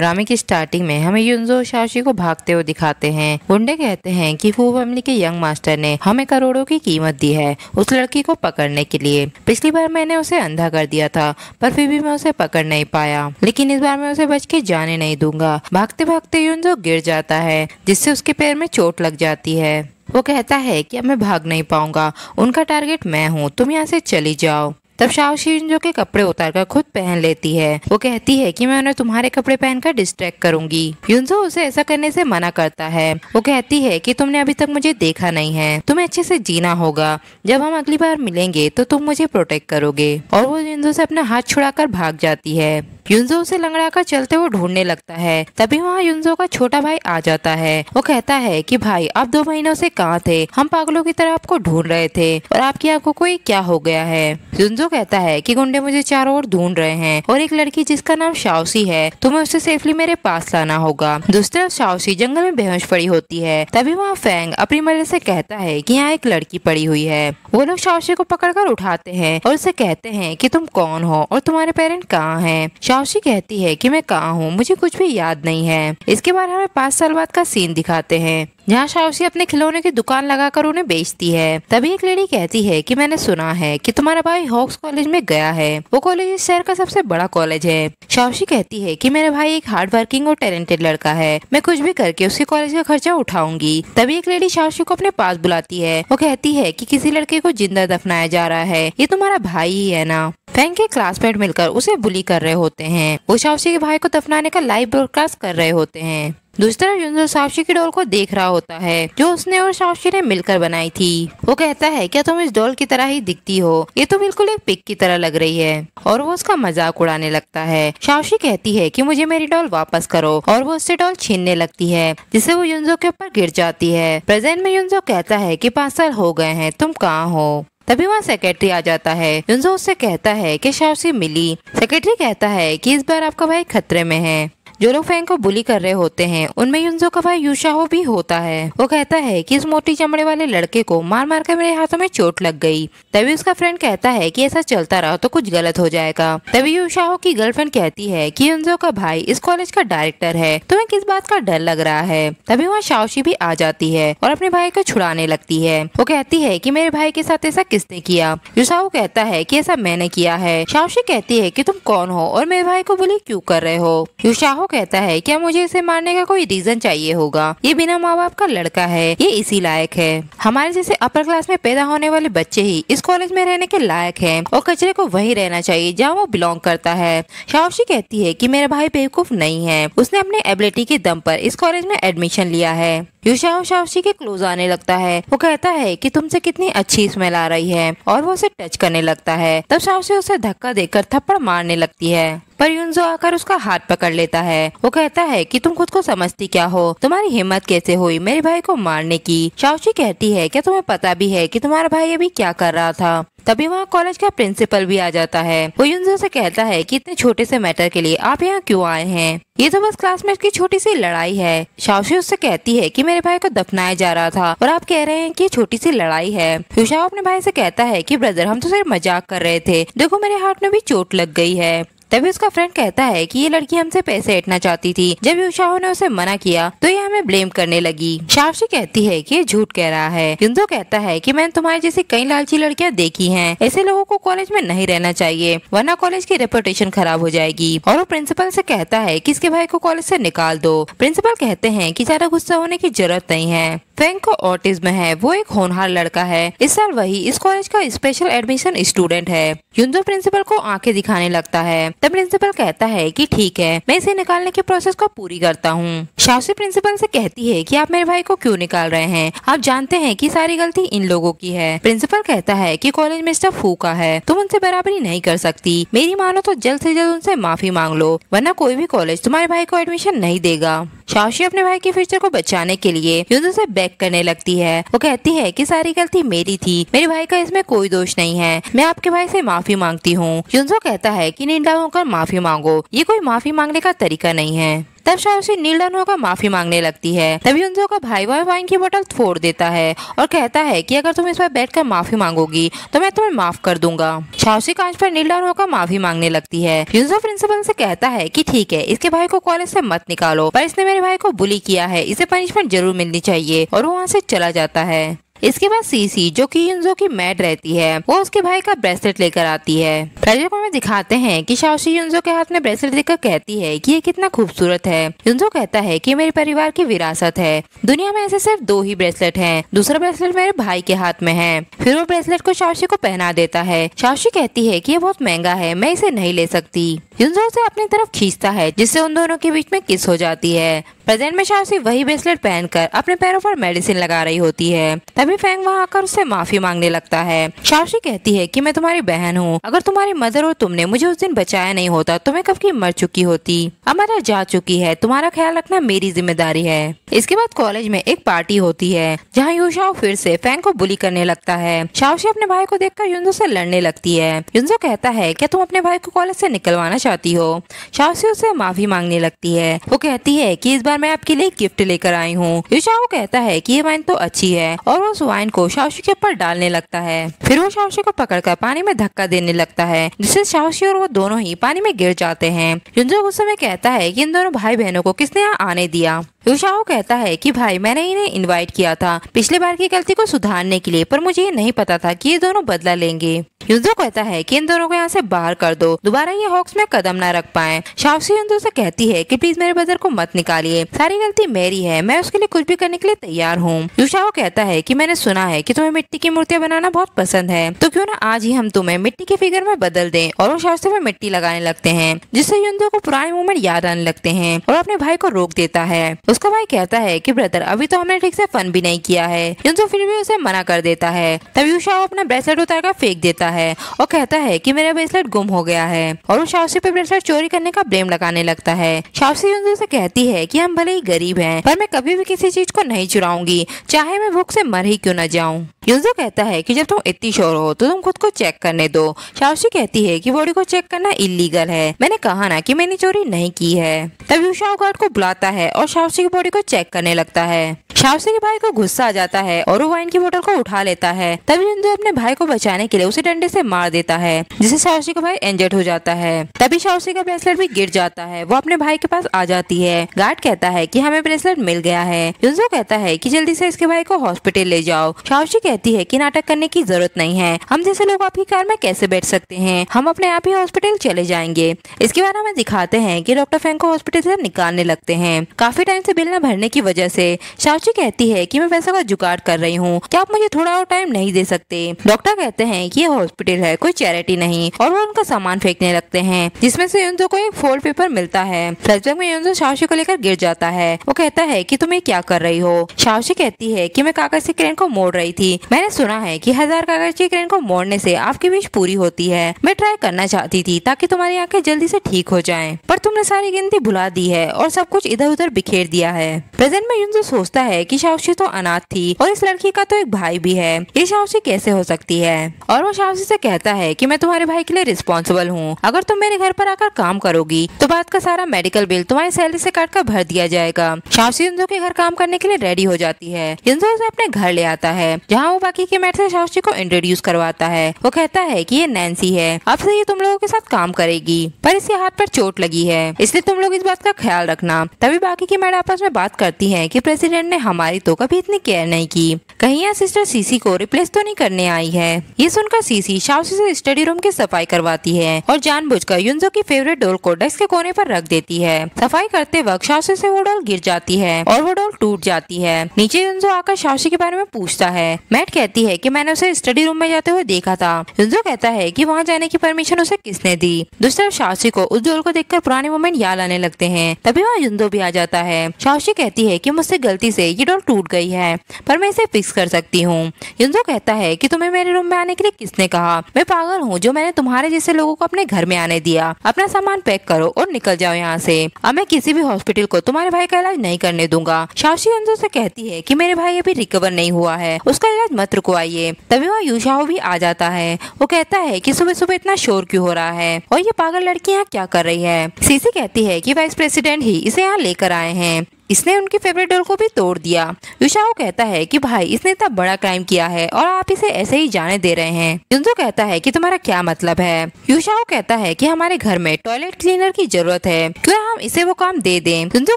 ड्रामे की स्टार्टिंग में हमें युजो शाशी को भागते हुए दिखाते हैं गुंडे कहते हैं कि फू फैमिली के यंग मास्टर ने हमें करोड़ों की कीमत दी है उस लड़की को पकड़ने के लिए पिछली बार मैंने उसे अंधा कर दिया था पर फिर भी मैं उसे पकड़ नहीं पाया लेकिन इस बार मैं उसे बच के जाने नहीं दूंगा भागते भागते युजो गिर जाता है जिससे उसके पैर में चोट लग जाती है वो कहता है कि अब मैं भाग नहीं पाऊंगा उनका टारगेट मैं हूँ तुम यहाँ से चली जाओ तब शाव शिंजो के कपड़े कर खुद पहन लेती है वो कहती है कि मैं उन्हें तुम्हारे कपड़े पहनकर डिस्ट्रैक्ट करूंगी यूनजो उसे ऐसा करने से मना करता है वो कहती है कि तुमने अभी तक मुझे देखा नहीं है तुम्हें अच्छे से जीना होगा जब हम अगली बार मिलेंगे तो तुम मुझे प्रोटेक्ट करोगे और वो यूनजो से अपना हाथ कर भाग जाती है युनजो उसे कर चलते हुए ढूंढने लगता है तभी वहाँ युनजो का छोटा भाई आ जाता है वो कहता है कि भाई आप दो महीनों से कहाँ थे हम पागलों की तरह आपको ढूंढ रहे थे और आपकी आंखों को क्या हो गया है युनजो कहता है की गुंडे मुझे चारों ओर ढूंढ रहे हैं और एक लड़की जिसका नाम शावसी है तुम्हें उसे सेफली मेरे पास लाना होगा दूसरी तरफ शावसी जंगल में बेहोश पड़ी होती है तभी वहाँ फैंग अपनी मदद से कहता है कि यहाँ एक लड़की पड़ी हुई है वो लोग शावसी को पकड़कर उठाते हैं और उसे कहते हैं कि तुम कौन हो और तुम्हारे पेरेंट कहाँ हैं तौशी कहती है कि मैं कहाँ हूँ मुझे कुछ भी याद नहीं है इसके बाद हमें पाँच साल बाद का सीन दिखाते हैं जहाँ शाउसी अपने खिलौने की दुकान लगाकर उन्हें बेचती है तभी एक लेडी कहती है कि मैंने सुना है कि तुम्हारा भाई हॉक्स कॉलेज में गया है वो कॉलेज इस शहर का सबसे बड़ा कॉलेज है शाउसी कहती है कि मेरा भाई एक हार्ड वर्किंग और टैलेंटेड लड़का है मैं कुछ भी करके उसके कॉलेज का खर्चा उठाऊंगी तभी एक लेडी शाउसी को अपने पास बुलाती है वो कहती है कि किसी लड़के को जिंदा दफनाया जा रहा है ये तुम्हारा भाई ही है ना फैंग के क्लासमेट मिलकर उसे बुली कर रहे होते हैं वो शाउसी के भाई को दफनाने का लाइव ब्रॉडकास्ट कर रहे होते हैं दूसरा जुनजो साक्षी की डॉल को देख रहा होता है जो उसने और साक्षी ने मिलकर बनाई थी वो कहता है क्या तुम इस डॉल की तरह ही दिखती हो ये तो बिल्कुल एक पिक की तरह लग रही है और वो उसका मजाक उड़ाने लगता है साक्षी कहती है की मुझे मेरी डॉल वापस करो और वो उससे डॉल छीनने लगती है जिसे वो युंजो के ऊपर गिर जाती है प्रेजेंट में युंजो कहता है की पाँच साल हो गए हैं तुम कहाँ हो तभी वहाँ सेक्रेटरी आ जाता है जुनजो उससे कहता है कि शावसी मिली सेक्रेटरी कहता है कि इस बार आपका भाई खतरे में है जो लोग फैंग को बुली कर रहे होते हैं उनमें युनजो का भाई यूशाहो भी होता है वो कहता है कि इस मोटी चमड़े वाले लड़के को मार मार कर मेरे हाथों में चोट लग गई तभी उसका फ्रेंड कहता है कि ऐसा चलता रहा तो कुछ गलत हो जाएगा तभी यूशाहो की गर्लफ्रेंड कहती है कि युनजो का भाई इस कॉलेज का डायरेक्टर है तुम्हें किस बात का डर लग रहा है तभी वहाँ शाओशी भी आ जाती है और अपने भाई को छुड़ाने लगती है वो कहती है की मेरे भाई के साथ ऐसा किसने किया युशाह कहता है की ऐसा मैंने किया है शाओशी कहती है की तुम कौन हो और मेरे भाई को बुली क्यूँ कर रहे हो युशाह कहता है क्या मुझे इसे मारने का कोई रीजन चाहिए होगा ये बिना माँ बाप का लड़का है ये इसी लायक है हमारे जैसे अपर क्लास में पैदा होने वाले बच्चे ही इस कॉलेज में रहने के लायक है और कचरे को वही रहना चाहिए जहाँ वो बिलोंग करता है शावशी कहती है की मेरा भाई बेवकूफ नहीं है उसने अपने एबिलिटी के दम पर इस कॉलेज में एडमिशन लिया है योशाओशाओशी के क्लोज आने लगता है वो कहता है कि तुमसे कितनी अच्छी स्मेल आ रही है और वो उसे टच करने लगता है तब शाओशी उसे धक्का देकर थप्पड़ मारने लगती है पर युनजो आकर उसका हाथ पकड़ लेता है वो कहता है कि तुम खुद को समझती क्या हो तुम्हारी हिम्मत कैसे हुई मेरे भाई को मारने की शावशी कहती है क्या तुम्हें पता भी है कि तुम्हारा भाई अभी क्या कर रहा था तभी वहाँ कॉलेज का प्रिंसिपल भी आ जाता है वो युनजो से कहता है कि इतने छोटे से मैटर के लिए आप यहाँ क्यों आए हैं ये तो बस क्लासमेट की छोटी सी लड़ाई है शाओशी उससे कहती है कि मेरे भाई को दफनाया जा रहा था और आप कह रहे हैं कि छोटी सी लड़ाई है युशाओ अपने भाई से कहता है कि ब्रदर हम तो सिर्फ मजाक कर रहे थे देखो मेरे हाथ में भी चोट लग गई है तभी उसका फ्रेंड कहता है कि ये लड़की हमसे पैसे ऐटना चाहती थी जब युषाओ ने उसे मना किया तो ये हमें ब्लेम करने लगी शावशी कहती है कि झूठ कह रहा है युंदो कहता है कि मैंने तुम्हारे जैसी कई लालची लड़कियां देखी हैं ऐसे लोगों को कॉलेज में नहीं रहना चाहिए वरना कॉलेज की रेपुटेशन खराब हो जाएगी और वो प्रिंसिपल ऐसी कहता है की इसके भाई को कॉलेज ऐसी निकाल दो प्रिंसिपल कहते हैं की ज्यादा गुस्सा होने की जरूरत नहीं है फैंक को ऑटिज्म है वो एक होनहार लड़का है इस साल वही इस कॉलेज का स्पेशल एडमिशन स्टूडेंट है युद्धो प्रिंसिपल को आंखें दिखाने लगता है तब प्रिंसिपल कहता है कि ठीक है मैं इसे निकालने के प्रोसेस को पूरी करता हूँ शास्त्री प्रिंसिपल से कहती है कि आप मेरे भाई को क्यों निकाल रहे हैं आप जानते हैं कि सारी गलती इन लोगों की है प्रिंसिपल कहता है कि कॉलेज में स्टाफ फूका है तुम उनसे बराबरी नहीं कर सकती मेरी मानो तो जल्द ऐसी जल्द उनसे माफी मांग लो वरना कोई भी कॉलेज तुम्हारे भाई को एडमिशन नहीं देगा शावशी अपने भाई के फ्यूचर को बचाने के लिए युद्ध से बैक करने लगती है वो कहती है कि सारी गलती मेरी थी मेरे भाई का इसमें कोई दोष नहीं है मैं आपके भाई से माफी मांगती हूँ युद्ध कहता है कि निंदा होकर माफी मांगो ये कोई माफी मांगने का तरीका नहीं है तब शाओशी नीलडन का माफी मांगने लगती है तभी उन का भाई वाई वाइन की बोतल फोड़ देता है और कहता है कि अगर तुम इस बार बैठकर माफी मांगोगी तो मैं तुम्हें माफ कर दूंगा शाओशी कांच पर नीलडन का माफी मांगने लगती है यूजो प्रिंसिपल से कहता है की ठीक है इसके भाई को कॉलेज ऐसी मत निकालो पर इसने मेरे भाई को बुली किया है इसे पनिशमेंट जरूर मिलनी चाहिए और वो वहाँ ऐसी चला जाता है इसके बाद सीसी जो कि युजो की मैड रहती है वो उसके भाई का ब्रेसलेट लेकर आती है प्रेजर को हमें दिखाते हैं कि शाओशी युजो के हाथ में ब्रेसलेट देकर कहती है कि ये कितना खूबसूरत है युजो कहता है कि मेरे परिवार की विरासत है दुनिया में ऐसे सिर्फ दो ही ब्रेसलेट है दूसरा ब्रेसलेट मेरे भाई के हाथ में है फिर वो ब्रेसलेट को शाओशी को पहना देता है शाओशी कहती है की ये बहुत महंगा है मैं इसे नहीं ले सकती युजो उसे अपनी तरफ खींचता है जिससे उन दोनों के बीच में किस हो जाती है प्रेजेंट में शासी वही ब्रेसलेट पहनकर अपने पैरों पर मेडिसिन लगा रही होती है तभी फैंग वहाँ आकर उससे माफी मांगने लगता है शावशी कहती है कि मैं तुम्हारी बहन हूँ अगर तुम्हारी मदर और तुमने मुझे उस दिन बचाया नहीं होता तो मैं कब की मर चुकी होती अमरा जा चुकी है तुम्हारा ख्याल रखना मेरी जिम्मेदारी है इसके बाद कॉलेज में एक पार्टी होती है जहाँ यूशाओ फिर से फैंग को बुली करने लगता है शावशी अपने भाई को देखकर कर से लड़ने लगती है युंजो कहता है क्या तुम अपने भाई को कॉलेज से निकलवाना चाहती हो शावशी उसे माफी मांगने लगती है वो कहती है कि इस बार मैं आपके लिए गिफ्ट लेकर आई हूँ युशाओ कहता है की ये वाइन तो अच्छी है और उस वाइन को शाओशी के ऊपर डालने लगता है फिर वो शाओशी को पकड़कर पानी में धक्का देने लगता है जिससे शाओशी और वो दोनों ही पानी में गिर जाते हैं युंजो गुस्से में कहता है की इन दोनों भाई बहनों को किसने यहाँ आने दिया युषाओ कहता है कि भाई मैंने इन्हें इनवाइट किया था पिछले बार की गलती को सुधारने के लिए पर मुझे ये नहीं पता था कि ये दोनों बदला लेंगे युद्धो कहता है कि इन दोनों को यहाँ से बाहर कर दो दोबारा ये हॉक्स में कदम ना रख पाए शावसी युद्धो से कहती है कि प्लीज मेरे ब्रदर को मत निकालिए सारी गलती मेरी है मैं उसके लिए कुछ भी करने के लिए तैयार हूँ युषाओ कहता है की मैंने सुना है की तुम्हें मिट्टी की मूर्तियाँ बनाना बहुत पसंद है तो क्यूँ ना आज ही हम तुम्हें मिट्टी के फिगर में बदल दे और वो शास्त्र में मिट्टी लगाने लगते हैं जिससे युद्धो को पुराने मूवमेंट याद आने लगते हैं और अपने भाई को रोक देता है उसका भाई कहता है कि ब्रदर अभी तो हमने ठीक से फन भी नहीं किया है जिनसो फिर भी उसे मना कर देता है तब यूशाओ अपना ब्रेसलेट उतार कर फेंक देता है और कहता है की मेरा ब्रेसलेट गुम हो गया है और वो शावसी पे ब्रेसलेट चोरी करने का ब्लेम लगाने लगता है शाउसी युनसु से कहती है की हम भले ही गरीब है पर मैं कभी भी किसी चीज को नहीं चुराऊंगी चाहे मैं भूख से मर ही क्यों न जाऊँ युजो कहता है कि जब तुम इतनी शोर हो तो तुम खुद को चेक करने दो शाओशी कहती है कि बॉडी को चेक करना इलीगल है मैंने कहा ना कि मैंने चोरी नहीं की है तब यूशाओ गार्ड को बुलाता है और शाओशी की बॉडी को चेक करने लगता है शाओशी के भाई को गुस्सा आ जाता है और वो वाइन की बोतल को उठा लेता है तभी युजो अपने भाई को बचाने के लिए उसे डंडे से मार देता है जिससे शाओशी का भाई इंजर्ड हो जाता है तभी शाओशी का ब्रेसलेट भी गिर जाता है वो अपने भाई के पास आ जाती है गार्ड कहता है की हमें ब्रेसलेट मिल गया है युजो कहता है की जल्दी से इसके भाई को हॉस्पिटल ले जाओ शाओशी कहती है कि नाटक करने की जरूरत नहीं है हम जैसे लोग आपकी कार में कैसे बैठ सकते हैं हम अपने आप ही हॉस्पिटल चले जाएंगे इसके बाद हमें दिखाते हैं कि डॉक्टर फैंको हॉस्पिटल से निकालने लगते हैं काफी टाइम से बिल न भरने की वजह से शावची कहती है कि मैं पैसा का जुगाड़ कर रही हूँ क्या आप मुझे थोड़ा और टाइम नहीं दे सकते डॉक्टर कहते हैं की ये हॉस्पिटल है कोई चैरिटी नहीं और वो उनका सामान फेंकने लगते हैं जिसमे से युद्ध को एक फोल्ड पेपर मिलता है फ्लैशबैक में को लेकर गिर जाता है वो कहता है की तुम ये क्या कर रही हो शावशी कहती है की मैं कागज से क्रेन को मोड़ रही थी मैंने सुना है कि हजार कागज की क्रेन को मोड़ने से आपकी विश पूरी होती है मैं ट्राई करना चाहती थी ताकि तुम्हारी आंखें जल्दी से ठीक हो जाएं पर तुमने सारी गिनती भुला दी है और सब कुछ इधर उधर बिखेर दिया है प्रेजेंट में युद्ध सोचता है की शावशी तो अनाथ थी और इस लड़की का तो एक भाई भी है ये शावशी कैसे हो सकती है और वो शावशी ऐसी कहता है की मैं तुम्हारे भाई के लिए रिस्पॉन्सिबल हूँ अगर तुम मेरे घर आरोप आकर काम करोगी तो बाद का सारा मेडिकल बिल तुम्हारी सैलरी ऐसी काट कर भर दिया जाएगा शावशी युंजो के घर काम करने के लिए रेडी हो जाती है युंजो उसे अपने घर ले आता है जहाँ बाकी के मेट से शास्त्री को इंट्रोड्यूस करवाता है वो कहता है कि ये नैन्सी है अब से ये तुम लोगों के साथ काम करेगी पर इसके हाथ पर चोट लगी है इसलिए तुम लोग इस बात का ख्याल रखना तभी बाकी की मैड आपस में बात करती है की प्रेसिडेंट ने हमारी तो कभी इतनी केयर नहीं की कहीं यहाँ सिस्टर सीसी को रिप्लेस तो नहीं करने आई है ये सुनकर सीसी शाओसी से स्टडी रूम की सफाई करवाती है और जानबूझकर युनजो की फेवरेट डोल को डेस्क के कोने पर रख देती है सफाई करते वक्त शाओसी से वो डोल गिर जाती है और वो डोल टूट जाती है नीचे युनजो आकर शाओसी के बारे में पूछता है मैट कहती है की मैंने उसे स्टडी रूम में जाते हुए देखा था युनजो कहता है की वहाँ जाने की परमिशन उसे किसने दी दूसरी तरफ को उस डोल को देख पुराने मोमेंट याद आने लगते है तभी वहाँ युनजो भी आ जाता है शाओसी कहती है की मुझसे गलती से ये डोल टूट गई है पर मैं इसे फिक्स फिक्स कर सकती हूँ युनजो कहता है कि तुम्हें मेरे रूम में आने के लिए किसने कहा मैं पागल हूँ जो मैंने तुम्हारे जैसे लोगों को अपने घर में आने दिया अपना सामान पैक करो और निकल जाओ यहाँ से अब मैं किसी भी हॉस्पिटल को तुम्हारे भाई का इलाज नहीं करने दूंगा शाशी युनजो ऐसी कहती है की मेरे भाई अभी रिकवर नहीं हुआ है उसका इलाज मत रुकवाइए तभी वहाँ यूशाओ भी आ जाता है वो कहता है की सुबह सुबह इतना शोर क्यों हो रहा है और ये पागल लड़की यहाँ क्या कर रही है सीसी कहती है की वाइस प्रेसिडेंट ही इसे यहाँ लेकर आए हैं इसने उनके फेवरेट डोर को भी तोड़ दिया युशाओ कहता है कि भाई इसने इतना बड़ा क्राइम किया है और आप इसे ऐसे ही जाने दे रहे हैं जिनसो कहता है कि तुम्हारा क्या मतलब है युशाओ कहता है कि हमारे घर में टॉयलेट क्लीनर की जरूरत है क्यों हम इसे वो काम दे दें जिनसो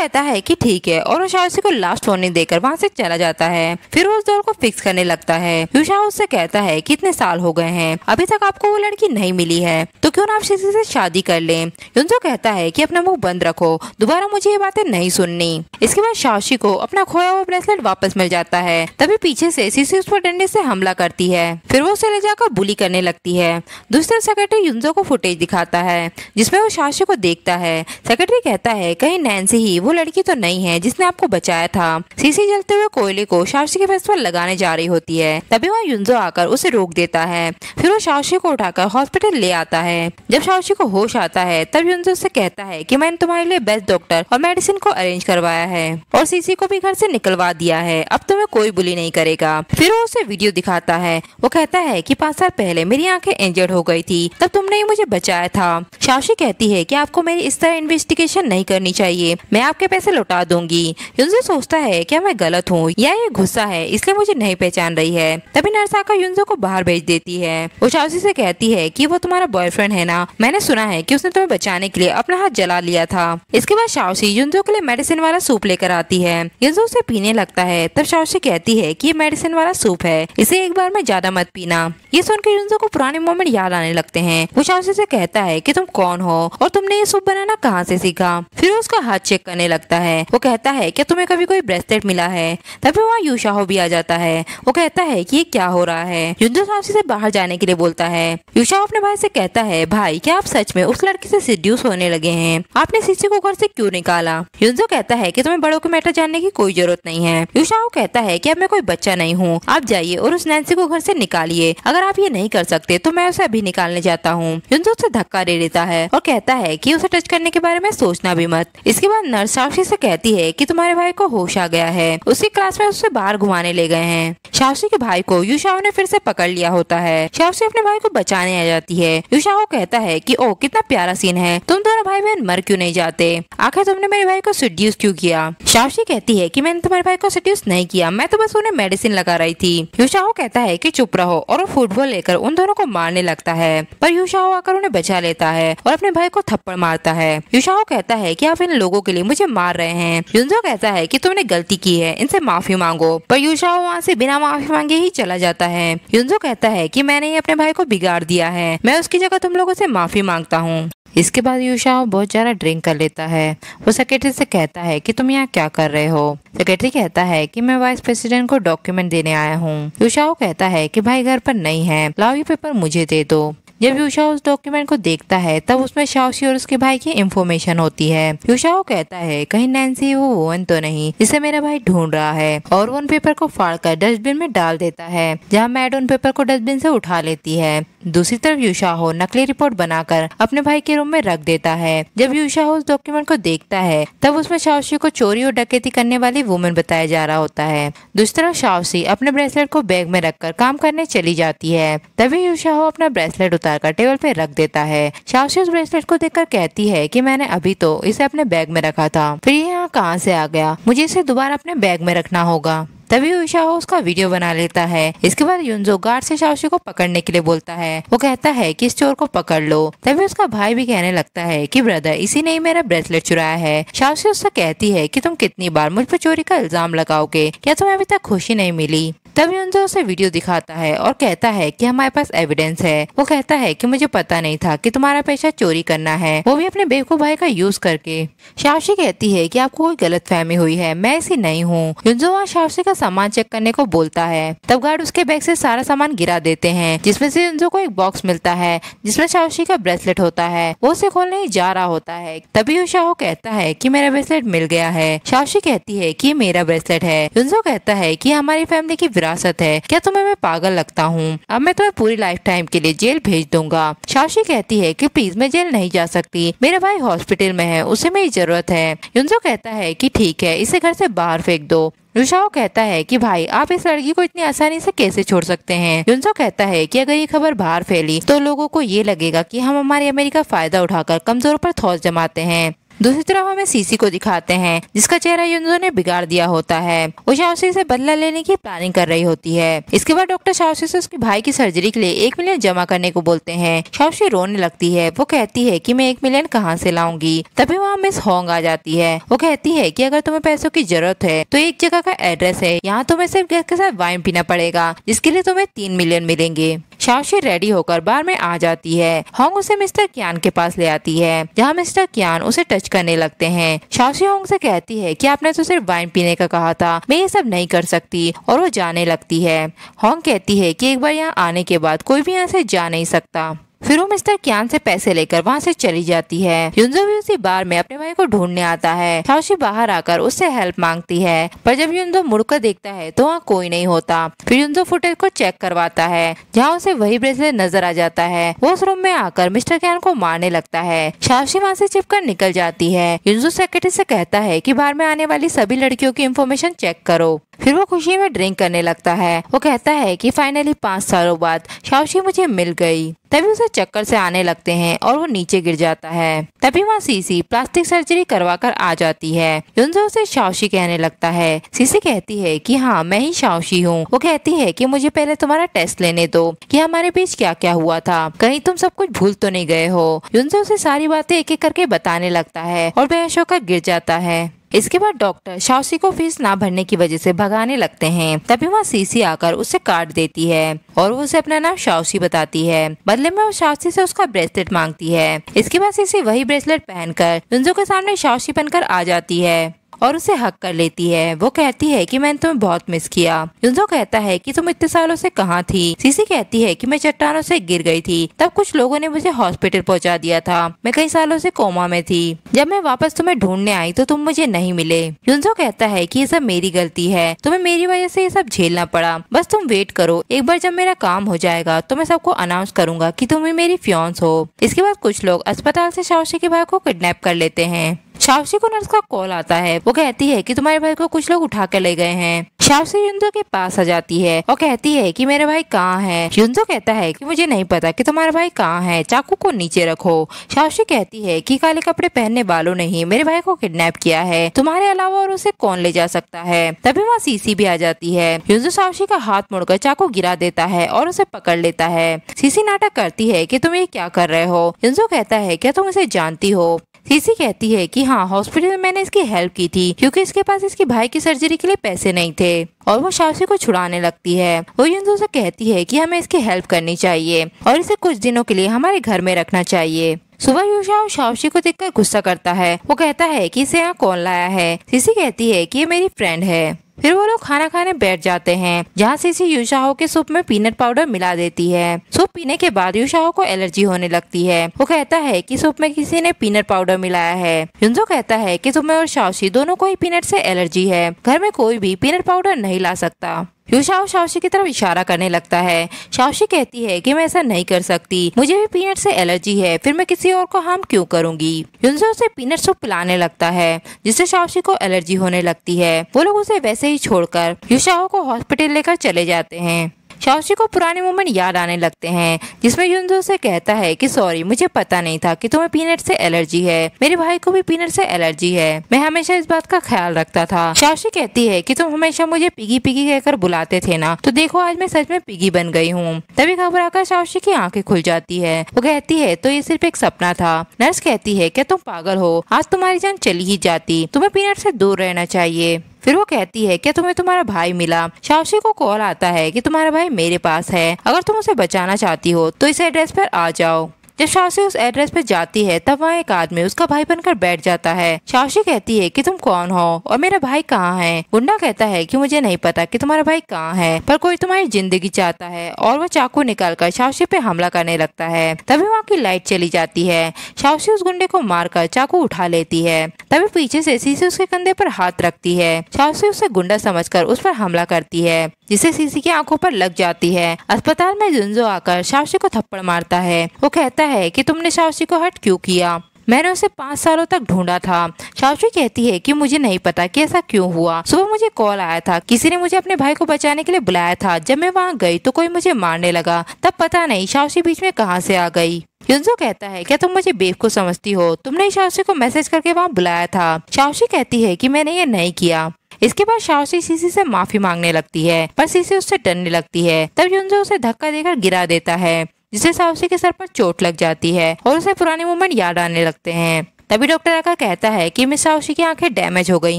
कहता है कि ठीक है और उषा को लास्ट वार्निंग देकर वहाँ से चला जाता है फिर वो उस डोर को फिक्स करने लगता है युषा उससे कहता है की इतने साल हो गए हैं अभी तक आपको वो लड़की नहीं मिली है तो क्यों ना आप किसी से शादी कर ले युंजो कहता है की अपना मुंह बंद रखो दोबारा मुझे ये बातें नहीं सुननी इसके बाद शाशी को अपना खोया हुआ ब्रेसलेट वापस मिल जाता है तभी पीछे से सीसी उस पर डंडे से हमला करती है फिर वो उसे ले जाकर बुली करने लगती है दूसरा सेक्रेटरी युनजो को फुटेज दिखाता है जिसमें वो शाशी को देखता है सेक्रेटरी कहता है कहीं नैन्सी ही वो लड़की तो नहीं है जिसने आपको बचाया था सीसी जलते हुए कोयले को शाशी के फेस पर लगाने जा रही होती है तभी वहाँ युजो आकर उसे रोक देता है फिर वो शाशी को उठाकर हॉस्पिटल ले आता है जब शाशी को होश आता है तब युजो उसे कहता है की मैंने तुम्हारे लिए बेस्ट डॉक्टर और मेडिसिन को अरेंज करवाया है और सीसी को भी घर से निकलवा दिया है अब तुम्हें कोई बुली नहीं करेगा फिर वो उसे वीडियो दिखाता है वो कहता है कि पाँच साल पहले मेरी आंखें इंजर्ड हो गई थी तब तुमने ही मुझे बचाया था शाशी कहती है कि आपको मेरी इस तरह इन्वेस्टिगेशन नहीं करनी चाहिए मैं आपके पैसे लौटा दूंगी युनजो सोचता है क्या मैं गलत हूँ या ये गुस्सा है इसलिए मुझे नहीं पहचान रही है तभी नरसाका युनजो को बाहर भेज देती है वो शाशी से कहती है की वो तुम्हारा बॉयफ्रेंड है ना मैंने सुना है की उसने तुम्हें बचाने के लिए अपना हाथ जला लिया था इसके बाद शावशी युनजो के लिए मेडिसिन वाला सूप लेकर आती है यजो उसे पीने लगता है तब शाओ कहती है की ये मेडिसिन वाला सूप है इसे एक बार में ज्यादा मत पीना ये सुनकर युनजो को पुराने मोमेंट याद आने लगते है वो शाओ से कहता है की तुम कौन हो और तुमने ये सूप बनाना कहाँ से सीखा फिर उसका हाथ चेक करने लगता है वो कहता है क्या तुम्हें कभी कोई ब्रेसलेट मिला है तभी वहाँ यूशाहो भी आ जाता है वो कहता है की ये क्या हो रहा है युद्ध साहसी से बाहर जाने के लिए बोलता है यूशाहो अपने भाई से कहता है भाई क्या आप सच में उस लड़की से सिड्यूस होने लगे हैं आपने सीसी को घर से क्यों निकाला युद्ध कहता है कि तुम्हें बड़ों के मैटर जानने की कोई जरूरत नहीं है युशाओ कहता है की अब मैं कोई बच्चा नहीं हूँ आप जाइए और उस नैन्सी को घर ऐसी निकालिए अगर आप ये नहीं कर सकते तो मैं उसे अभी निकालने जाता हूँ युद्ध उसे धक्का दे देता है और कहता है की उसे टच करने के बारे में सोचना भी मत इसके बाद नर्स साक्षी से कहती है की तुम्हारे भाई को होश आ गया है उसकी क्लास में उसे बाहर घुमाने ले गए हैं शावसी के भाई को युशाओ ने फिर से पकड़ लिया होता है शावसी अपने भाई को बचाने आ जाती है युशाओ कहता है कि ओ कितना प्यारा सीन है तुम दोनों भाई बहन मर क्यों नहीं जाते आखिर तुमने मेरे भाई को सड्यूस क्यों किया किया शावशी कहती है कि मैंने तुम्हारे भाई को सड्यूस नहीं किया मैं तो बस उन्हें मेडिसिन लगा रही थी युशाहो कहता है कि चुप रहो और वो फुटबॉल लेकर उन दोनों को मारने लगता है पर युशाहो आकर उन्हें बचा लेता है और अपने भाई को थप्पड़ मारता है युशाहो कहता है की आप इन लोगों के लिए मुझे मार रहे हैं युंजो कहता है की तुमने गलती की है इनसे माफी मांगो पर युशाहो वहाँ ऐसी बिना माफी मांगे ही चला जाता है युंजो कहता है की मैंने ही अपने भाई को बिगाड़ दिया है मैं उसकी जगह तुम लोगों से माफी मांगता हूँ इसके बाद यूशा बहुत ज़्यादा ड्रिंक कर लेता है वो सेक्रेटरी से कहता है कि तुम यहाँ क्या कर रहे हो सेक्रेटरी कहता है कि मैं वाइस प्रेसिडेंट को डॉक्यूमेंट देने आया हूँ यूशाओ कहता है कि भाई घर पर नहीं है लाओ ये पेपर मुझे दे दो जब यूशा उस डॉक्यूमेंट को देखता है तब उसमें शाओशी और उसके भाई की इन्फॉर्मेशन होती है यूशाओ कहता है कहीं नैन्सी वो वोवन तो नहीं जिसे मेरा भाई ढूंढ रहा है और वो उन पेपर को फाड़ कर डस्टबिन में डाल देता है जहाँ मैड उन पेपर को डस्टबिन से उठा लेती है दूसरी तरफ यूशाहो नकली रिपोर्ट बनाकर अपने भाई के रूम में रख देता है जब यूशाहो उस डॉक्यूमेंट को देखता है तब उसमें शावसी को चोरी और डकैती करने वाली वुमेन बताया जा रहा होता है दूसरी तरफ शावसी अपने ब्रेसलेट को बैग में रखकर काम करने चली जाती है तभी युषाह अपना ब्रेसलेट उतार कर टेबल पे रख देता है शावसी उस ब्रेसलेट को देखकर कहती है की मैंने अभी तो इसे अपने बैग में रखा था फिर ये यहाँ कहाँ से आ गया मुझे इसे दोबारा अपने बैग में रखना होगा तभी उषा उसका वीडियो बना लेता है इसके बाद युनजो गार्ड से शाओशी को पकड़ने के लिए बोलता है वो कहता है कि इस चोर को पकड़ लो तभी उसका भाई भी कहने लगता है कि ब्रदर इसी ने ही मेरा ब्रेसलेट चुराया है शाओशी उससे कहती है कि तुम कितनी बार मुझ पर चोरी का इल्जाम लगाओगे क्या तुम्हें अभी तक खुशी नहीं मिली तभी उनसे उसे वीडियो दिखाता है और कहता है कि हमारे पास एविडेंस है वो कहता है कि मुझे पता नहीं था कि तुम्हारा पैसा चोरी करना है वो भी अपने बेवकूफ भाई का यूज करके शावशी कहती है कि आपको कोई गलत फहमी हुई है मैं ऐसी नहीं हूँ युंजो वहाँ शावशी का सामान चेक करने को बोलता है तब गार्ड उसके बैग से सारा सामान गिरा देते हैं जिसमे से युंजो को एक बॉक्स मिलता है जिसमे शावशी का ब्रेसलेट होता है वो उसे खोलने जा रहा होता है तभी उषाहो कहता है की मेरा ब्रेसलेट मिल गया है शावशी कहती है की मेरा ब्रेसलेट है युंजो कहता है की हमारी फैमिली की विरासत है क्या तुम्हें मैं पागल लगता हूँ अब मैं तुम्हें पूरी लाइफ टाइम के लिए जेल भेज दूंगा शाशी कहती है की प्लीज मैं जेल नहीं जा सकती मेरा भाई हॉस्पिटल में है उसे मेरी जरूरत है युनजो कहता है की ठीक है इसे घर से बाहर फेंक दो रुशाओ कहता है कि भाई आप इस लड़की को इतनी आसानी से कैसे छोड़ सकते हैं युनसो कहता है कि अगर ये खबर बाहर फैली तो लोगों को ये लगेगा कि हम हमारे अमेरिका फायदा उठाकर कमजोरों पर थौस जमाते हैं दूसरी तरफ हमें सीसी को दिखाते हैं जिसका चेहरा युनजो ने बिगाड़ दिया होता है वो शावसी से बदला लेने की प्लानिंग कर रही होती है इसके बाद डॉक्टर शावसी से उसके भाई की सर्जरी के लिए एक मिलियन जमा करने को बोलते हैं शावसी रोने लगती है वो कहती है की मैं एक मिलियन कहाँ से लाऊंगी तभी वहाँ मिस होंग आ जाती है वो कहती है की अगर तुम्हें पैसों की जरूरत है तो एक जगह का एड्रेस है यहाँ तुम्हें सिर्फ गैस के साथ वाइन पीना पड़ेगा जिसके लिए तुम्हें तीन मिलियन मिलेंगे शावशी रेडी होकर बार में आ जाती है होंग उसे मिस्टर क्यान के पास ले आती है जहाँ मिस्टर क्यान उसे टच करने लगते हैं शावशी होंग से कहती है की आपने तो सिर्फ वाइन पीने का कहा था मैं ये सब नहीं कर सकती और वो जाने लगती है होंग कहती है की एक बार यहाँ आने के बाद कोई भी यहाँ से जा नहीं सकता फिर वो मिस्टर क्यान से पैसे लेकर वहाँ से चली जाती है युनजो भी उसी बार में अपने भाई को ढूंढने आता है शाओशी बाहर आकर उससे हेल्प मांगती है पर जब युनजो मुड़कर देखता है तो वहाँ कोई नहीं होता फिर युनजो फुटेज को चेक करवाता है जहाँ उसे वही ब्रेसलेट नजर आ जाता है वो उस रूम में आकर मिस्टर क्यान को मारने लगता है शाओशी वहाँ से चिपकर निकल जाती है युनजो सेक्रेटरी से कहता है की बाहर में आने वाली सभी लड़कियों की इन्फॉर्मेशन चेक करो फिर वो खुशी में ड्रिंक करने लगता है वो कहता है कि फाइनली पाँच सालों बाद शावशी मुझे मिल गई तभी उसे चक्कर से आने लगते हैं और वो नीचे गिर जाता है तभी वहाँ सीसी प्लास्टिक सर्जरी करवा कर आ जाती है युनजो उसे शावशी कहने लगता है सीसी कहती है कि हाँ मैं ही शावशी हूँ वो कहती है कि मुझे पहले तुम्हारा टेस्ट लेने दो कि हमारे बीच क्या क्या हुआ था कहीं तुम सब कुछ भूल तो नहीं गए हो युनजो उसे सारी बातें एक एक करके बताने लगता है और बेहोश होकर गिर जाता है इसके बाद डॉक्टर शावसी को फीस ना भरने की वजह से भगाने लगते हैं तभी वहाँ सीसी आकर उसे काट देती है और वो उसे अपना नाम शावसी बताती है बदले में वो शावसी से उसका ब्रेसलेट मांगती है इसके बाद सीसी वही ब्रेसलेट पहनकर जुंजो के सामने शावसी बनकर आ जाती है और उसे हक कर लेती है वो कहती है कि मैंने तुम्हें बहुत मिस किया युंजो कहता है कि तुम इतने सालों से कहाँ थी सीसी कहती है कि मैं चट्टानों से गिर गई थी तब कुछ लोगों ने मुझे हॉस्पिटल पहुंचा दिया था मैं कई सालों से कोमा में थी जब मैं वापस तुम्हें ढूंढने आई तो तुम मुझे नहीं मिले युंजो कहता है की ये सब मेरी गलती है तुम्हें मेरी वजह से ये सब झेलना पड़ा बस तुम वेट करो एक बार जब मेरा काम हो जाएगा तो मैं सबको अनाउंस करूंगा की तुम्हें मेरी फ्योन्स हो इसके बाद कुछ लोग अस्पताल ऐसी शावशी के भाई को किडनेप कर लेते हैं शावसी को नर्स का कॉल आता है वो कहती है कि तुम्हारे भाई को कुछ लोग उठा कर ले गए हैं शावसी युंदो के पास आ जाती है और कहती है कि मेरे भाई कहाँ है युंदो कहता है कि मुझे नहीं पता कि तुम्हारा भाई कहाँ है चाकू को नीचे रखो शावसी कहती है कि काले कपड़े पहनने वालों ने ही मेरे भाई को किडनैप किया है तुम्हारे अलावा और उसे कौन ले जा सकता है तभी वहाँ सीसी भी आ जाती है युंदो शावसी का हाथ मुड़कर चाकू गिरा देता है और उसे पकड़ लेता है सीसी नाटक करती है की तुम ये क्या कर रहे हो युंजो कहता है क्या तुम इसे जानती हो सीसी कहती है कि हाँ हॉस्पिटल में मैंने इसकी हेल्प की थी क्योंकि इसके पास इसके भाई की सर्जरी के लिए पैसे नहीं थे और वो शावसी को छुड़ाने लगती है वो युद्ध तो से कहती है कि हमें इसकी हेल्प करनी चाहिए और इसे कुछ दिनों के लिए हमारे घर में रखना चाहिए सुबह युषा शावशी को देखकर गुस्सा करता है वो कहता है कि इसे यहाँ कौन लाया है सीसी कहती है कि ये मेरी फ्रेंड है फिर वो लोग खाना खाने बैठ जाते हैं जहाँ से इसी यूशाहो के सूप में पीनट पाउडर मिला देती है सूप पीने के बाद युषाहो को एलर्जी होने लगती है वो कहता है कि सूप में किसी ने पीनट पाउडर मिलाया है युनजो कहता है कि तुम्हें और शाओशी दोनों को ही पीनट से एलर्जी है घर में कोई भी पीनट पाउडर नहीं ला सकता यूशाओ शावशी की तरफ इशारा करने लगता है शावशी कहती है कि मैं ऐसा नहीं कर सकती मुझे भी पीनट से एलर्जी है फिर मैं किसी और को हार्म क्यों करूंगी युनसो उसे पीनट सूप पिलाने लगता है जिससे शावशी को एलर्जी होने लगती है वो लोग उसे वैसे ही छोड़कर युषाओ को हॉस्पिटल लेकर चले जाते हैं शाओशी को पुराने मोमेंट याद आने लगते हैं जिसमें युद्ध से कहता है कि सॉरी मुझे पता नहीं था कि तुम्हें पीनट से एलर्जी है मेरे भाई को भी पीनट से एलर्जी है मैं हमेशा इस बात का ख्याल रखता था शाओशी कहती है कि तुम हमेशा मुझे पिगी पिगी कहकर बुलाते थे ना तो देखो आज मैं सच में पिगी बन गई हूँ तभी घबराकर शाओशी की आंखें खुल जाती है वो कहती है तो ये सिर्फ एक सपना था नर्स कहती है क्या तुम पागल हो आज तुम्हारी जान चली ही जाती तुम्हें पीनट से दूर रहना चाहिए फिर वो कहती है क्या तुम्हें तुम्हारा भाई मिला शावशी को कॉल आता है कि तुम्हारा भाई मेरे पास है अगर तुम उसे बचाना चाहती हो तो इस एड्रेस पर आ जाओ जब शाशी उस एड्रेस पे जाती है तब वहाँ एक आदमी उसका भाई बनकर बैठ जाता है शाशी कहती है कि तुम कौन हो और मेरा भाई कहाँ है गुंडा कहता है कि मुझे नहीं पता कि तुम्हारा भाई कहाँ है पर कोई तुम्हारी जिंदगी चाहता है और वह चाकू निकाल कर शावशी पे हमला करने लगता है तभी वहाँ की लाइट चली जाती है शावशी उस गुंडे को मारकर चाकू उठा लेती है तभी पीछे से सीसी उसके कंधे पर हाथ रखती है शावशी उसे गुंडा कर उस पर हमला करती है जिसे सीसी की आंखों पर लग जाती है अस्पताल में जुंजो आकर शावशी को थप्पड़ मारता है वो कहता है कि तुमने शावशी को हट क्यों किया मैंने उसे पाँच सालों तक ढूंढा था शावशी कहती है कि मुझे नहीं पता कि ऐसा क्यों हुआ सुबह मुझे कॉल आया था किसी ने मुझे अपने भाई को बचाने के लिए बुलाया था जब मैं वहाँ गई तो कोई मुझे मारने लगा तब पता नहीं शावशी बीच में कहाँ से आ गई युंजो कहता है क्या तुम मुझे बेवकूफ समझती हो तुमने शावशी को मैसेज करके वहाँ बुलाया था शावशी कहती है की मैंने ये नहीं किया इसके बाद शावसी सीसी से माफी मांगने लगती है पर सीसी उससे डरने लगती है तब युंजो उसे धक्का देकर गिरा देता है जिससे साउसी के सर पर चोट लग जाती है और उसे पुराने मोमेंट याद आने लगते हैं तभी डॉक्टर आका कहता है कि मिस साउसी की आंखें डैमेज हो गई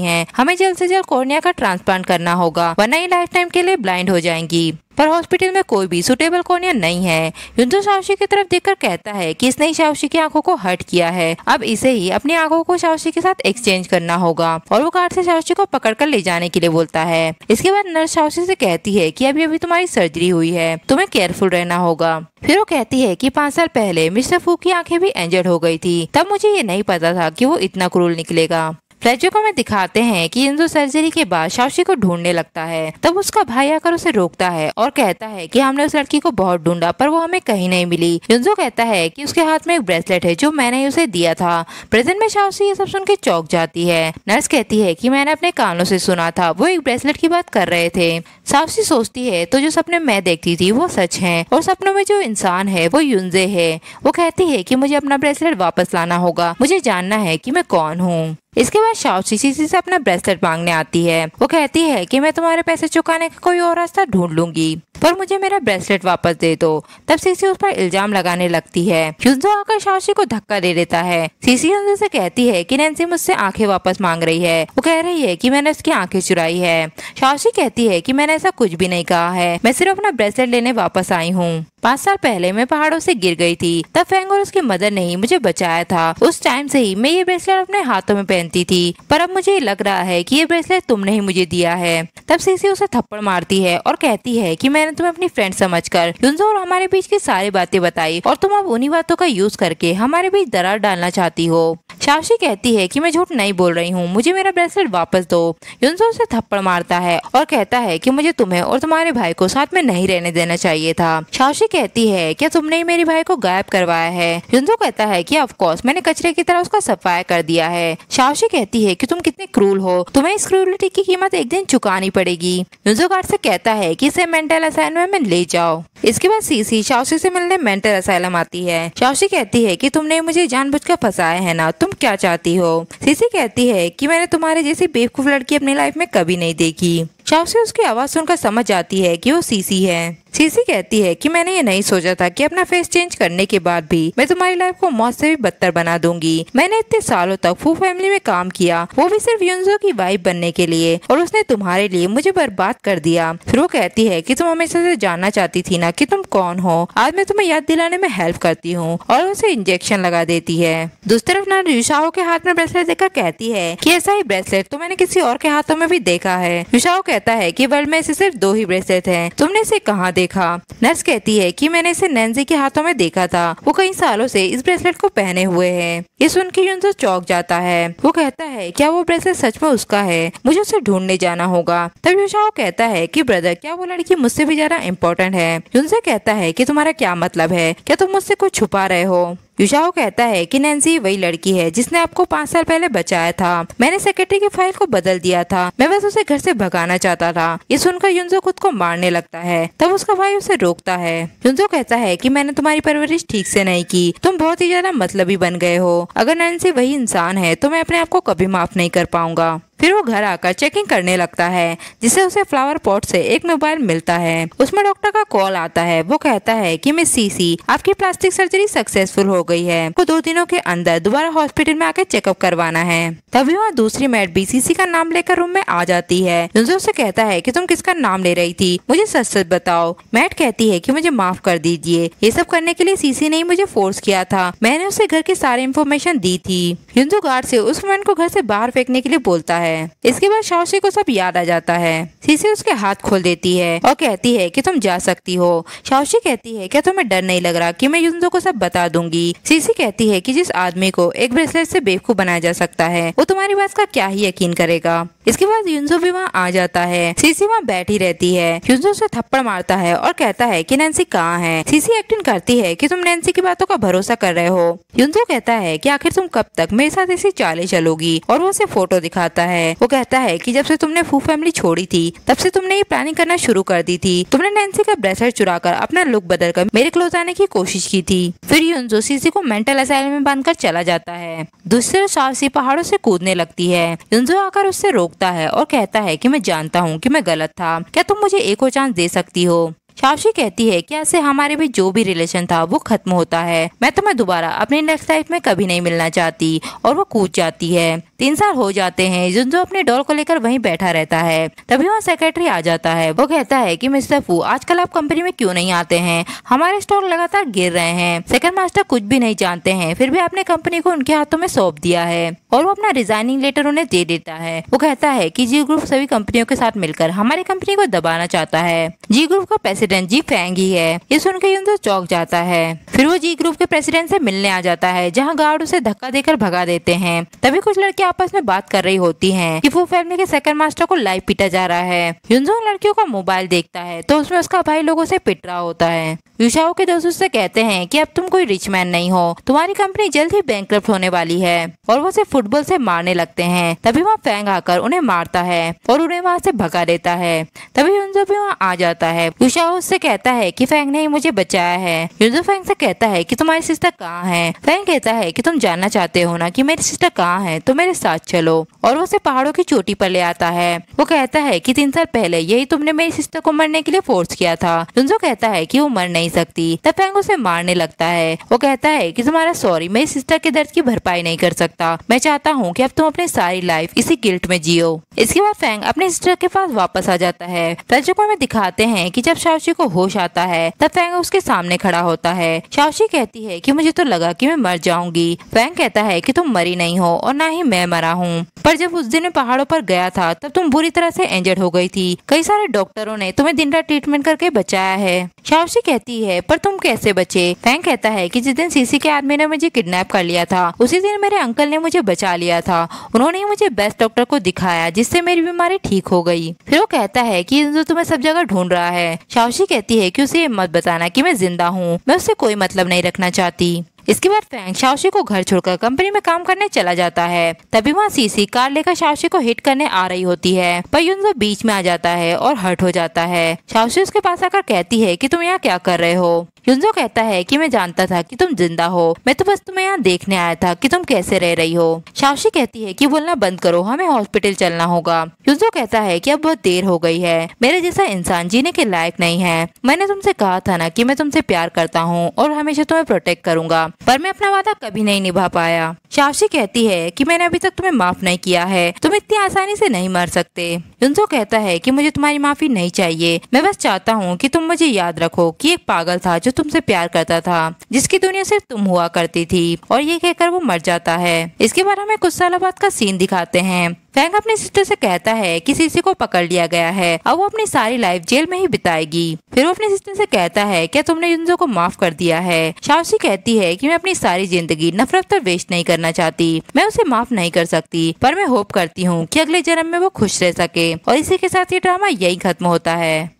हैं हमें जल्द से जल्द कोर्निया का ट्रांसप्लांट करना होगा वरना ये लाइफ टाइम के लिए ब्लाइंड हो जाएंगी पर हॉस्पिटल में कोई भी सुटेबल कोनिया नहीं है युद्ध शावशी की तरफ देखकर कहता है कि इसने शावशी की आंखों को हट किया है अब इसे ही अपनी आंखों को शावशी के साथ एक्सचेंज करना होगा और वो कार से शावशी को पकड़ कर ले जाने के लिए बोलता है इसके बाद नर्स शावशी से कहती है की अभी अभी तुम्हारी सर्जरी हुई है तुम्हें केयरफुल रहना होगा फिर वो कहती है कि पाँच साल पहले मिस्टर फू की आंखें भी एंजर्ड हो गई थी तब मुझे ये नहीं पता था कि वो इतना क्रूल निकलेगा को हमें दिखाते हैं कि इंदु सर्जरी के बाद शावशी को ढूंढने लगता है तब उसका भाई आकर उसे रोकता है और कहता है कि हमने उस लड़की को बहुत ढूंढा पर वो हमें कहीं नहीं मिली युंजो कहता है कि उसके हाथ में एक ब्रेसलेट है जो मैंने उसे दिया था प्रेजेंट में शावशी ये सब सुन के चौक जाती है नर्स कहती है की मैंने अपने कानों से सुना था वो एक ब्रेसलेट की बात कर रहे थे शावशी सोचती है तो जो सपने मैं देखती थी वो सच है और सपनों में जो इंसान है वो युजे है वो कहती है की मुझे अपना ब्रेसलेट वापस लाना होगा मुझे जानना है की मैं कौन हूँ इसके बाद शाव शीशी से अपना ब्रेसलेट मांगने आती है वो कहती है कि मैं तुम्हारे पैसे चुकाने का कोई और रास्ता ढूंढ लूंगी पर मुझे मेरा ब्रेसलेट वापस दे दो तब सीसी उस पर इल्जाम लगाने लगती है युद्धो आकर शाशी को धक्का दे देता है सीसी से कहती है कि नैन्सी मुझसे आंखें वापस मांग रही है वो कह रही है कि मैंने उसकी आंखें चुराई है शाशी कहती है कि मैंने ऐसा कुछ भी नहीं कहा है मैं सिर्फ अपना ब्रेसलेट लेने वापस आई हूँ पाँच साल पहले मैं पहाड़ों से गिर गई थी तब फैंग और उसकी मदर ने ही मुझे बचाया था उस टाइम से ही मैं ये ब्रेसलेट अपने हाथों में पहनती थी पर अब मुझे लग रहा है कि ये ब्रेसलेट तुमने ही मुझे दिया है तब सीसी उसे थप्पड़ मारती है और कहती है कि मैंने मैंने तुम्हें अपनी फ्रेंड समझ कर और हमारे बीच की सारी बातें बताई और तुम अब उन्हीं बातों का यूज करके हमारे बीच दरार डालना चाहती हो शावशी कहती है कि मैं झूठ नहीं बोल रही हूँ मुझे मेरा ब्रेसलेट वापस दो युनसो उसे थप्पड़ मारता है और कहता है कि मुझे तुम्हें और तुम्हारे भाई को साथ में नहीं रहने देना चाहिए था शावशी कहती है क्या तुमने ही मेरे भाई को गायब करवाया है युनसो कहता है की ऑफकोर्स मैंने कचरे की तरह उसका सफाया कर दिया है शावशी कहती है कि तुम कितने क्रूल हो तुम्हें इस क्रूलिटी की कीमत एक दिन चुकानी पड़ेगी युनसो गार्ड से कहता है कि इसे मेंटल असाइनमेंट में ले जाओ इसके बाद सीसी चाउसी से मिलने मेंटल असाइलम आती है चाउसी कहती है कि तुमने मुझे जानबूझकर फंसाया है ना तुम क्या चाहती हो सीसी कहती है कि मैंने तुम्हारे जैसी बेवकूफ लड़की अपनी लाइफ में कभी नहीं देखी चाउसी उसकी आवाज सुनकर समझ जाती है की वो सीसी है सीसी कहती है कि मैंने ये नहीं सोचा था कि अपना फेस चेंज करने के बाद भी मैं तुम्हारी लाइफ को मौत से भी बदतर बना दूंगी मैंने इतने सालों तक फू फैमिली में काम किया वो भी सिर्फ यूनजो की वाइफ बनने के लिए और उसने तुम्हारे लिए मुझे बर्बाद कर दिया फिर वो कहती है की तुम हमेशा से जानना चाहती थी ना की तुम कौन हो आज मैं तुम्हें याद दिलाने में हेल्प करती हूँ और उसे इंजेक्शन लगा देती है दूसरी तरफ ना युषाओ के हाथ में ब्रेसलेट देखकर कहती है की ऐसा ही ब्रेसलेट तो मैंने किसी और के हाथों में भी देखा है युषाओ कहता है की वर्ल्ड में ऐसे सिर्फ दो ही ब्रेसलेट है तुमने इसे कहाँ देखा देखा नर्स कहती है कि मैंने इसे नैन्जी के हाथों में देखा था वो कई सालों से इस ब्रेसलेट को पहने हुए है ये सुन के युनसो चौक जाता है वो कहता है क्या वो ब्रेसलेट सच में उसका है मुझे उसे ढूंढने जाना होगा तब यूशाओ कहता है की ब्रदर क्या वो लड़की मुझसे भी ज्यादा इम्पोर्टेंट है यूनसे कहता है की तुम्हारा क्या मतलब है क्या तुम मुझसे कुछ छुपा रहे हो युषाओ कहता है कि नैन्सी वही लड़की है जिसने आपको पाँच साल पहले बचाया था मैंने सेक्रेटरी की फाइल को बदल दिया था मैं बस उसे घर से भगाना चाहता था ये सुनकर युजो खुद को मारने लगता है तब उसका भाई उसे रोकता है युजो कहता है कि मैंने तुम्हारी परवरिश ठीक से नहीं की तुम बहुत ही ज्यादा मतलबी बन गए हो अगर नैन्सी वही इंसान है तो मैं अपने आप को कभी माफ नहीं कर पाऊंगा फिर वो घर आकर चेकिंग करने लगता है जिसे उसे फ्लावर पॉट से एक मोबाइल मिलता है उसमें डॉक्टर का कॉल आता है वो कहता है कि मिस सीसी आपकी प्लास्टिक सर्जरी सक्सेसफुल हो गई है को दो दिनों के अंदर दोबारा हॉस्पिटल में आकर चेकअप करवाना है तभी वहाँ दूसरी मैट सीसी का नाम लेकर रूम में आ जाती है जुंजो उसे कहता है कि तुम किसका नाम ले रही थी मुझे सच सच बताओ मैट कहती है की मुझे माफ कर दीजिए ये सब करने के लिए सीसी ने मुझे फोर्स किया था मैंने उसे घर की सारी इन्फॉर्मेशन दी थी युंजो गार्ड से उस वुमेन को घर ऐसी बाहर फेंकने के लिए बोलता है है इसके बाद शाओशी को सब याद आ जाता है सीसी उसके हाथ खोल देती है और कहती है कि तुम जा सकती हो शाओशी कहती है क्या तुम्हें डर नहीं लग रहा कि मैं युद्धों को सब बता दूंगी सीसी कहती है कि जिस आदमी को एक ब्रेसलेट से बेवकूफ बनाया जा सकता है वो तुम्हारी बात का क्या ही यकीन करेगा इसके बाद युनजो भी वहाँ आ जाता है सीसी वहाँ बैठी रहती है युनजो उसे थप्पड़ मारता है और कहता है कि नैन्सी कहाँ है सीसी एक्टिंग करती है कि तुम नैन्सी की बातों का भरोसा कर रहे हो युजो कहता है कि आखिर तुम कब तक मेरे साथ ऐसी चाले चलोगी और वो उसे फोटो दिखाता है है वो कहता है कि जब से तुमने फू फैमिली छोड़ी थी तब से तुमने ये प्लानिंग करना शुरू कर दी थी तुमने नैन्सी का ब्रेसलेट चुरा कर अपना लुक बदल कर मेरे क्लोज आने की कोशिश की थी फिर यूनजो सीसी को मेंटल असाइल में बांध कर चला जाता है दूसरे सावसी पहाड़ों से कूदने लगती है यूनजो आकर उससे रोकता है और कहता है की मैं जानता हूँ की मैं गलत था क्या तुम मुझे एक और चांस दे सकती हो शावशी कहती है कि ऐसे हमारे भी जो भी रिलेशन था वो खत्म होता है मैं तुम्हें दोबारा अपनी नेक्स्ट लाइफ में कभी नहीं मिलना चाहती और वो कूद जाती है तीन साल हो जाते हैं जुंजो अपने डॉल को लेकर वहीं बैठा रहता है तभी वहाँ सेक्रेटरी आ जाता है वो कहता है कि मिस्टर फू आजकल आप कंपनी में क्यों नहीं आते हैं हमारे स्टॉक लगातार गिर रहे हैं सेकंड मास्टर कुछ भी नहीं जानते हैं फिर भी आपने कंपनी को उनके हाथों में सौंप दिया है और वो अपना रिजाइनिंग लेटर उन्हें दे देता है वो कहता है की जी ग्रुप सभी कंपनियों के साथ मिलकर हमारी कंपनी को दबाना चाहता है जी ग्रुप का प्रेसिडेंट जी फैंग ही है ये सुनकर युद्ध चौक जाता है फिर वो जी ग्रुप के प्रेसिडेंट से मिलने आ जाता है जहाँ गार्ड उसे धक्का देकर भगा देते हैं तभी कुछ लड़के आपस में बात कर रही होती है की वो फैमिली के सेकंड मास्टर को लाइव पीटा जा रहा है युनजोंग लड़कियों का मोबाइल देखता है तो उसमें उसका भाई लोगों से पिट रहा होता है युषाओ के दोस्त उससे कहते हैं कि अब तुम कोई रिच मैन नहीं हो तुम्हारी कंपनी जल्द ही बैंक होने वाली है और वो उसे फुटबॉल से मारने लगते हैं तभी वहाँ फेंग आकर उन्हें मारता है और उन्हें वहाँ से भगा देता है तभी युनजो भी वहाँ आ जाता है युषाओ उससे कहता है की फेंग ने ही मुझे बचाया है युनजो फेंग से कहता है की तुम्हारी सिस्टर कहाँ है फेंग कहता है कि तुम जानना चाहते हो ना कि मेरी सिस्टर कहाँ है तो मेरे साथ चलो और वो उसे पहाड़ों की चोटी पर ले आता है वो कहता है कि तीन साल पहले यही तुमने मेरी सिस्टर को मरने के लिए फोर्स किया था जुंजो कहता है कि वो मर नहीं सकती तब फैंग उसे मारने लगता है वो कहता है कि तुम्हारा सॉरी मेरी सिस्टर के दर्द की भरपाई नहीं कर सकता मैं चाहता हूँ कि अब तुम अपनी सारी लाइफ इसी गिल्ट में जियो इसके बाद फैंग अपने सिस्टर के पास वापस आ जाता है दर्शकों में दिखाते हैं कि जब शावशी को होश आता है तब फैंग उसके सामने खड़ा होता है शावशी कहती है कि मुझे तो लगा कि मैं मर जाऊंगी फैंग कहता है कि तुम मरी नहीं हो और ना ही मैं मरा हूँ पर जब उस दिन मैं पहाड़ों पर गया था तब तुम बुरी तरह से इंजर्ड हो गई थी कई सारे डॉक्टरों ने तुम्हें दिन रात ट्रीटमेंट करके बचाया है शावशी कहती है पर तुम कैसे बचे फैंक कहता है की जिस दिन सीसी के आदमी ने मुझे किडनेप कर लिया था उसी दिन मेरे अंकल ने मुझे बचा लिया था उन्होंने मुझे बेस्ट डॉक्टर को दिखाया जिससे मेरी बीमारी ठीक हो गई फिर वो कहता है की इंदु तुम्हें सब जगह ढूंढ रहा है शावशी कहती है की उसे मत बताना की मैं जिंदा हूँ मैं उससे कोई मतलब नहीं रखना चाहती इसके बाद फैंग शावशी को घर छोड़कर कंपनी में काम करने चला जाता है तभी वहाँ सीसी कार लेकर शावशी को हिट करने आ रही होती है पर युनजो बीच में आ जाता है और हर्ट हो जाता है शावशी उसके पास आकर कहती है की तुम यहाँ क्या कर रहे हो युनजो कहता है कि मैं जानता था कि तुम जिंदा हो मैं तो बस तुम्हें यहाँ देखने आया था कि तुम कैसे रह रही हो शावशी कहती है कि बोलना बंद करो हमें हॉस्पिटल चलना होगा युनजो कहता है कि अब बहुत देर हो गई है मेरे जैसा इंसान जीने के लायक नहीं है मैंने तुमसे कहा था ना कि मैं तुमसे प्यार करता हूँ और हमेशा तुम्हें प्रोटेक्ट करूंगा पर मैं अपना वादा कभी नहीं निभा पाया शावशी कहती है कि मैंने अभी तक तुम्हें माफ नहीं किया है तुम इतनी आसानी से नहीं मर सकते युनसो कहता है कि मुझे तुम्हारी माफी नहीं चाहिए मैं बस चाहता हूँ कि तुम मुझे याद रखो कि एक पागल था जो तुमसे प्यार करता था जिसकी दुनिया सिर्फ तुम हुआ करती थी और ये कहकर वो मर जाता है इसके बाद हमें कुछ सालों बाद का सीन दिखाते हैं फ्रैंक अपने सिस्टर से कहता है कि सीसी को पकड़ लिया गया है अब वो अपनी सारी लाइफ जेल में ही बिताएगी फिर वो अपने सिस्टर से कहता है क्या तुमने युजो को माफ कर दिया है शावसी कहती है कि मैं अपनी सारी जिंदगी नफरत पर वेस्ट नहीं करना चाहती मैं उसे माफ नहीं कर सकती पर मैं होप करती हूँ की अगले जन्म में वो खुश रह सके और इसी के साथ ये ड्रामा यही खत्म होता है